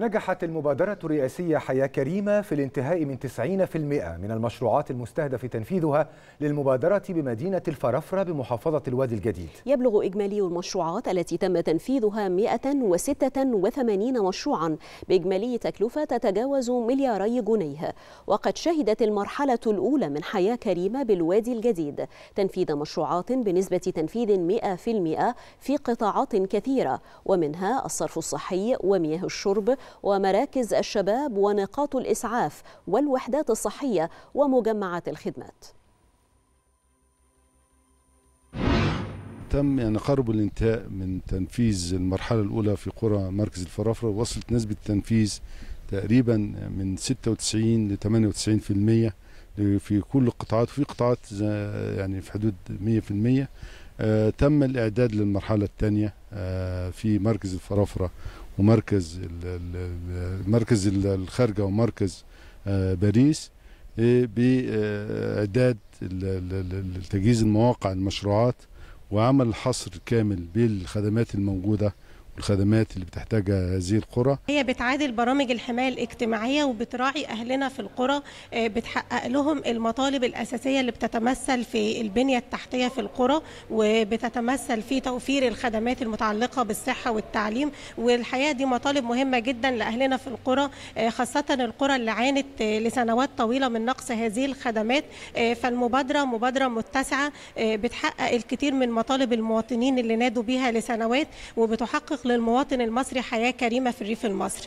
نجحت المبادرة الرئاسية حياة كريمة في الانتهاء من 90% من المشروعات المستهدف تنفيذها للمبادرة بمدينة الفرافرة بمحافظة الوادي الجديد يبلغ إجمالي المشروعات التي تم تنفيذها 186 مشروعا بإجمالي تكلفة تتجاوز ملياري جنيه وقد شهدت المرحلة الأولى من حياة كريمة بالوادي الجديد تنفيذ مشروعات بنسبة تنفيذ 100% في قطاعات كثيرة ومنها الصرف الصحي ومياه الشرب ومراكز الشباب ونقاط الإسعاف والوحدات الصحية ومجمعات الخدمات تم يعني قرب الانتهاء من تنفيذ المرحلة الأولى في قرى مركز الفرافرة وصلت نسبة التنفيذ تقريبا من 96 ل 98% في كل القطاعات وفي قطاعات يعني في حدود 100% آه، تم الإعداد للمرحلة الثانية آه، في مركز الفرافرة ومركز مركز الخارجة ومركز آه، باريس بإعداد تجهيز المواقع المشروعات وعمل حصر كامل بالخدمات الموجودة الخدمات اللي بتحتاجها هذه القرى هي بتعادل برامج الحماية الاجتماعية وبتراعي أهلنا في القرى آه، بتحقق لهم المطالب الأساسية اللي بتتمثل في البنية التحتية في القرى وبتتمثل في توفير الخدمات المتعلقة بالصحة والتعليم والحقيقة دي مطالب مهمة جدا لأهلنا في القرى آه، خاصة القرى اللي عانت لسنوات طويلة من نقص هذه الخدمات آه، فالمبادرة مبادرة متسعة بتحقق الكثير من مطالب المواطنين اللي نادوا بيها لسنوات وبتحقق للمواطن المصري حياة كريمة في الريف المصري